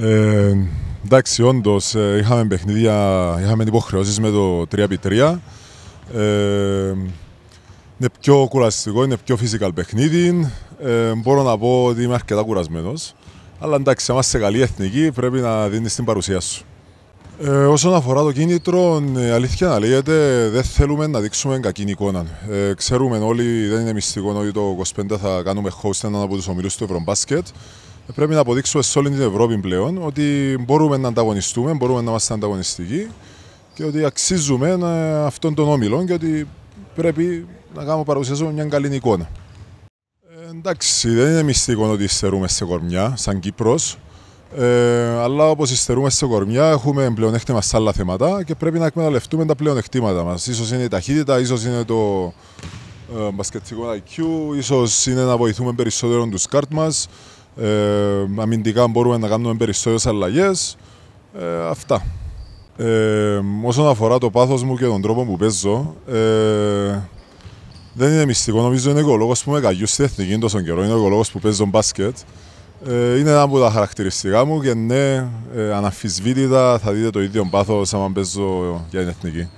Ε, εντάξει, όντως ε, είχαμε παιχνίδια, είχαμε υποχρεώσεις με το 3x3. Ε, είναι πιο κουραστικό, είναι πιο physical παιχνίδι. Ε, μπορώ να πω ότι είμαι αρκετά κουρασμένος. Αλλά εντάξει, αν είσαι καλή εθνική, πρέπει να δίνεις την παρουσία σου. Ε, όσον αφορά το κίνητρο, ναι, αλήθεια να λέγεται, δεν θέλουμε να δείξουμε κακή εικόνα. Ε, ξέρουμε όλοι, δεν είναι μυστικό ότι το 25 θα κάνουμε host έναν από τους ομίλους του Ευρωμπάσκετ πρέπει να αποδείξουμε σε όλη την Ευρώπη πλέον ότι μπορούμε να ανταγωνιστούμε, μπορούμε να είμαστε ανταγωνιστικοί και ότι αξίζουμε αυτόν τον όμιλο και ότι πρέπει να κάνουμε παρουσιάζουμε μια καλή εικόνα. Ε, εντάξει, δεν είναι μυστικό ότι υστερούμε σε κορμιά, σαν Κύπρος. Ε, αλλά όπως υστερούμε σε κορμιά, έχουμε πλεονέκτημα σε άλλα θέματα και πρέπει να εκμεταλλευτούμε τα πλεονεκτήματα μας. σω είναι η ταχύτητα, ίσως είναι το ε, μπασκετικό IQ, ίσως είναι να βοηθούμε περισσότερο τους κάρτ μας ε, αμυντικά μπορούμε να κάνουμε περισσότερες αλλαγές. Ε, αυτά. Ε, όσον αφορά το πάθος μου και τον τρόπο που παίζω, ε, δεν είναι μυστικό. Νομίζω είναι ο λόγος που με καγιού στη εθνική τόσο καιρό. Είναι ο λόγος που παίζω μπάσκετ. Ε, είναι ένα από τα χαρακτηριστικά μου και ναι, ε, αναφυσβήτητα θα δείτε το ίδιο πάθος άμα παίζω για την εθνική.